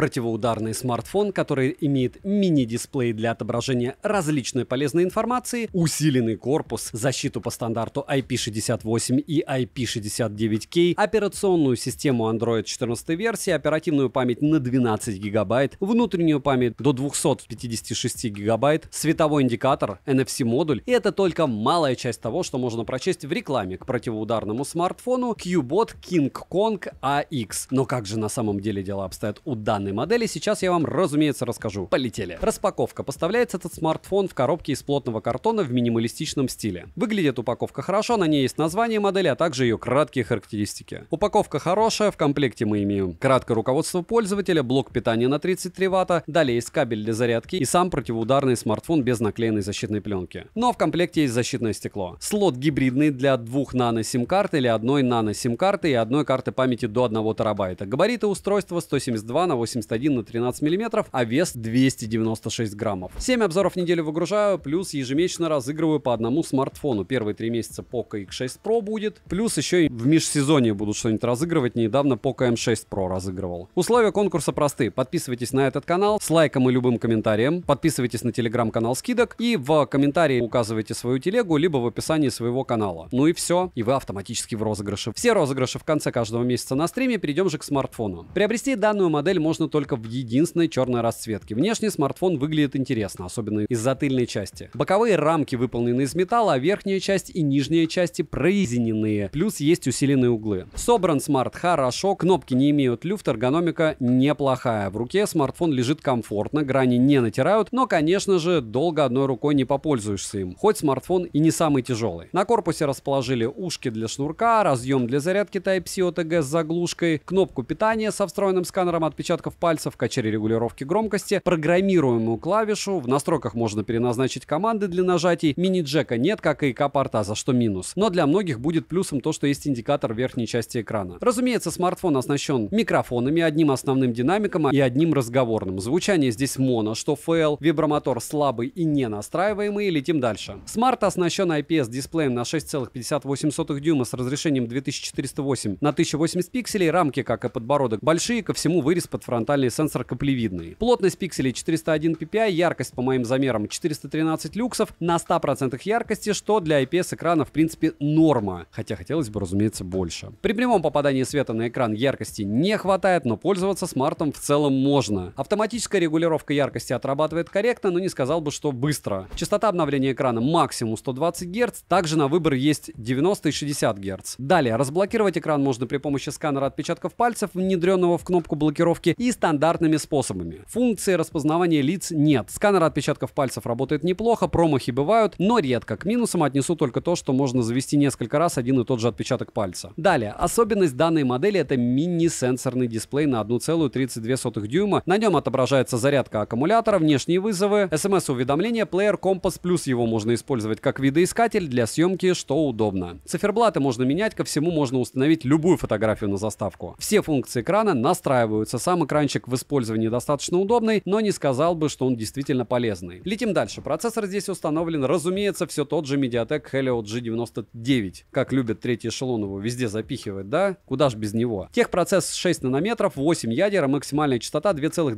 Противоударный смартфон, который имеет мини-дисплей для отображения различной полезной информации, усиленный корпус, защиту по стандарту IP68 и IP69K, операционную систему Android 14 версии, оперативную память на 12 гигабайт, внутреннюю память до 256 гигабайт, световой индикатор, NFC-модуль. И это только малая часть того, что можно прочесть в рекламе к противоударному смартфону Qbot King Kong AX. Но как же на самом деле дела обстоят у данной данной модели сейчас я вам, разумеется, расскажу. Полетели. Распаковка. Поставляется этот смартфон в коробке из плотного картона в минималистичном стиле. Выглядит упаковка хорошо, на ней есть название модели, а также ее краткие характеристики. Упаковка хорошая, в комплекте мы имеем краткое руководство пользователя, блок питания на 33 ватта, далее есть кабель для зарядки и сам противоударный смартфон без наклеенной защитной пленки. Но в комплекте есть защитное стекло. Слот гибридный для двух нано-сим-карт или одной нано-сим-карты и одной карты памяти до 1 терабайта. Габариты устройства 172 на 80 81 на 13 мм, а вес 296 граммов. 7 обзоров в неделю выгружаю, плюс ежемесячно разыгрываю по одному смартфону. Первые 3 месяца Poco X6 Pro будет, плюс еще и в межсезонье буду что-нибудь разыгрывать. Недавно Poco M6 эм Pro разыгрывал. Условия конкурса просты. Подписывайтесь на этот канал с лайком и любым комментарием, подписывайтесь на телеграм-канал скидок и в комментарии указывайте свою телегу, либо в описании своего канала. Ну и все, и вы автоматически в розыгрыше. Все розыгрыши в конце каждого месяца на стриме, перейдем же к смартфону. Приобрести данную модель можно можно только в единственной черной расцветке. Внешне смартфон выглядит интересно, особенно из за тыльной части. Боковые рамки выполнены из металла, а верхняя часть и нижняя части прорезиненные, плюс есть усиленные углы. Собран смарт хорошо, кнопки не имеют люфт, эргономика неплохая. В руке смартфон лежит комфортно, грани не натирают, но, конечно же, долго одной рукой не попользуешься им, хоть смартфон и не самый тяжелый. На корпусе расположили ушки для шнурка, разъем для зарядки Type-C OTG с заглушкой, кнопку питания со встроенным сканером отпечатков отпечатков пальцев, качели регулировки громкости, программируемую клавишу. В настройках можно переназначить команды для нажатий. Мини-джека нет, как и капорта, за что минус. Но для многих будет плюсом то, что есть индикатор в верхней части экрана. Разумеется, смартфон оснащен микрофонами, одним основным динамиком и одним разговорным. Звучание здесь моно, что фейл, вибромотор слабый и не настраиваемый. Летим дальше. Смарт оснащен IPS-дисплеем на 6,58 дюйма с разрешением 2408 на 1080 пикселей. Рамки, как и подбородок, большие, ко всему вырез под фронт фронтальный сенсор каплевидный. Плотность пикселей 401 ppi, яркость по моим замерам 413 люксов на 100% яркости, что для IPS экрана в принципе норма, хотя хотелось бы, разумеется, больше. При прямом попадании света на экран яркости не хватает, но пользоваться смартом в целом можно. Автоматическая регулировка яркости отрабатывает корректно, но не сказал бы, что быстро. Частота обновления экрана максимум 120 Гц, также на выбор есть 90 и 60 Гц. Далее, разблокировать экран можно при помощи сканера отпечатков пальцев, внедренного в кнопку блокировки, и стандартными способами. Функции распознавания лиц нет. Сканер отпечатков пальцев работает неплохо, промахи бывают, но редко. К минусам отнесу только то, что можно завести несколько раз один и тот же отпечаток пальца. Далее, особенность данной модели это мини-сенсорный дисплей на 1,32 дюйма. На нем отображается зарядка аккумулятора, внешние вызовы, смс-уведомления, плеер, компас, плюс его можно использовать как видоискатель для съемки, что удобно. Циферблаты можно менять, ко всему можно установить любую фотографию на заставку. Все функции экрана настраиваются, сам экран экранчик в использовании достаточно удобный, но не сказал бы, что он действительно полезный. Летим дальше. Процессор здесь установлен, разумеется, все тот же Mediatek Helio G99. Как любят третий эшелон его везде запихивать, да? Куда ж без него? Техпроцесс 6 нанометров, 8 ядер, а максимальная частота 2,2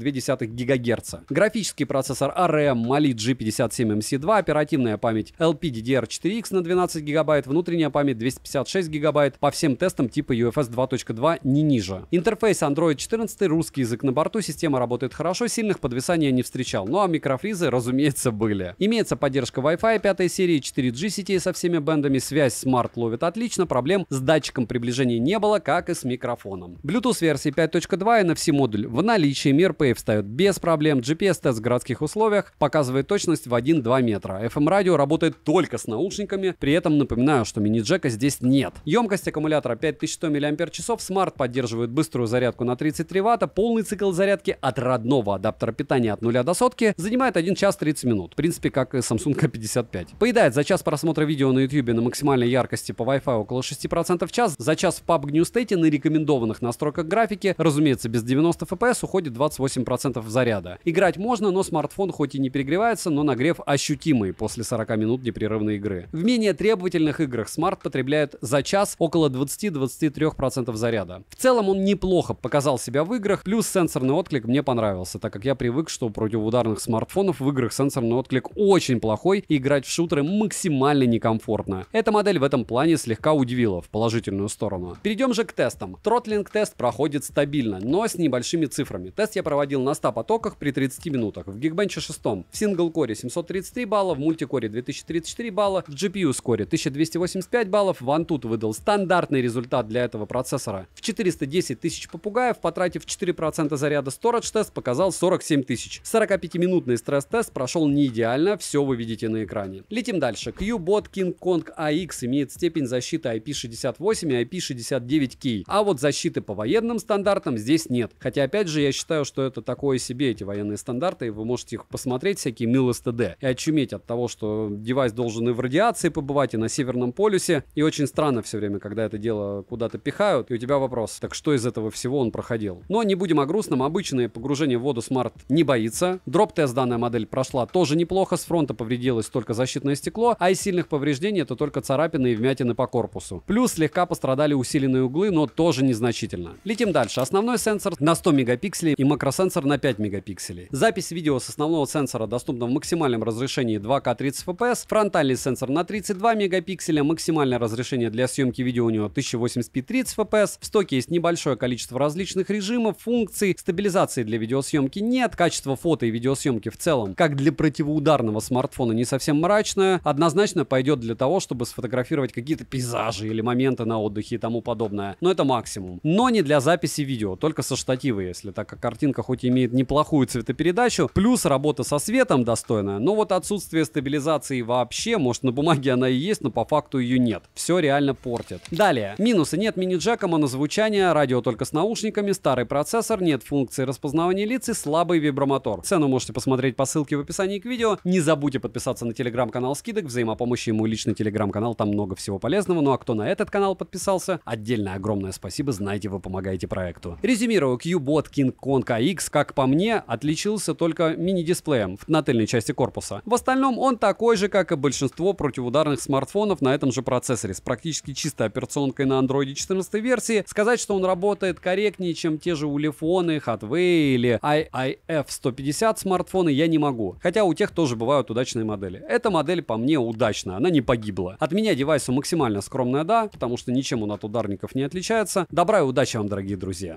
ГГц. Графический процессор ARM Mali G57MC2, оперативная память LPDDR4X на 12 ГБ, внутренняя память 256 ГБ, по всем тестам типа UFS 2.2 не ниже. Интерфейс Android 14, русский язык язык на борту, система работает хорошо, сильных подвисаний я не встречал. Ну а микрофризы, разумеется, были. Имеется поддержка Wi-Fi 5 серии, 4G сетей со всеми бендами, связь смарт ловит отлично, проблем с датчиком приближения не было, как и с микрофоном. Bluetooth версии 5.2 и NFC модуль в наличии, MirPay встает без проблем, GPS-тест в городских условиях показывает точность в 1-2 метра. FM-радио работает только с наушниками, при этом напоминаю, что мини-джека здесь нет. Емкость аккумулятора 5100 мАч, смарт поддерживает быструю зарядку на 33 Вт, полный Годовой цикл зарядки от родного адаптера питания от 0 до сотки занимает 1 час 30 минут. В принципе, как и Samsung K55. Поедает за час просмотра видео на YouTube на максимальной яркости по Wi-Fi около 6% в час. За час в PUBG New State на рекомендованных настройках графики, разумеется, без 90 FPS уходит 28% заряда. Играть можно, но смартфон хоть и не перегревается, но нагрев ощутимый после 40 минут непрерывной игры. В менее требовательных играх смарт потребляет за час около 20-23% заряда. В целом он неплохо показал себя в играх, плюс сенсорный отклик мне понравился, так как я привык, что у противоударных смартфонов в играх сенсорный отклик очень плохой, и играть в шутеры максимально некомфортно. Эта модель в этом плане слегка удивила в положительную сторону. Перейдем же к тестам. Тротлинг-тест проходит стабильно, но с небольшими цифрами. Тест я проводил на 100 потоках при 30 минутах, в Geekbench 6, в сингл-коре 733 балла, в мультикоре 2034 балла, в GPU-скоре 1285 баллов, в Antutu выдал стандартный результат для этого процессора в 410 тысяч попугаев, потратив 4% процента заряда. storage Test показал 47 тысяч. 45-минутный стресс-тест прошел не идеально, все вы видите на экране. Летим дальше. Qbot bot King Kong AX имеет степень защиты IP68 и IP69K, а вот защиты по военным стандартам здесь нет. Хотя, опять же, я считаю, что это такое себе эти военные стандарты, вы можете их посмотреть, всякие мил std и очуметь от того, что девайс должен и в радиации побывать, и на Северном полюсе, и очень странно все время, когда это дело куда-то пихают, и у тебя вопрос, так что из этого всего он проходил? Но не будем о грустном, обычное погружение в воду Smart не боится. Дроп-тест данная модель прошла тоже неплохо, с фронта повредилось только защитное стекло, а из сильных повреждений это только царапины и вмятины по корпусу. Плюс слегка пострадали усиленные углы, но тоже незначительно. Летим дальше. Основной сенсор на 100 мегапикселей и макросенсор на 5 мегапикселей. Запись видео с основного сенсора доступна в максимальном разрешении 2К 30 FPS, фронтальный сенсор на 32 мегапикселя, максимальное разрешение для съемки видео у него 1080p 30 FPS, в стоке есть небольшое количество различных режимов, функций, функций стабилизации для видеосъемки нет, качество фото и видеосъемки в целом, как для противоударного смартфона не совсем мрачное, однозначно пойдет для того, чтобы сфотографировать какие-то пейзажи или моменты на отдыхе и тому подобное. Но это максимум. Но не для записи видео, только со штатива, если так как картинка хоть и имеет неплохую цветопередачу, плюс работа со светом достойная, но вот отсутствие стабилизации вообще, может на бумаге она и есть, но по факту ее нет. Все реально портит. Далее. Минусы. Нет мини-джека, монозвучания, радио только с наушниками, старый процессор, нет функции распознавания лиц и слабый вибромотор. Цену можете посмотреть по ссылке в описании к видео. Не забудьте подписаться на телеграм-канал скидок, взаимопомощи и мой личный телеграм-канал, там много всего полезного. Ну а кто на этот канал подписался, отдельное огромное спасибо, знаете, вы помогаете проекту. Резюмирую, Qbot bot King Kong AX, как по мне, отличился только мини-дисплеем на тыльной части корпуса. В остальном он такой же, как и большинство противоударных смартфонов на этом же процессоре, с практически чистой операционкой на Android 14 версии. Сказать, что он работает корректнее, чем те же у Xiaomi, Hotway или IIF150 смартфоны я не могу. Хотя у тех тоже бывают удачные модели. Эта модель по мне удачная, она не погибла. От меня девайсу максимально скромная да, потому что ничем он от ударников не отличается. Добра и удачи вам, дорогие друзья!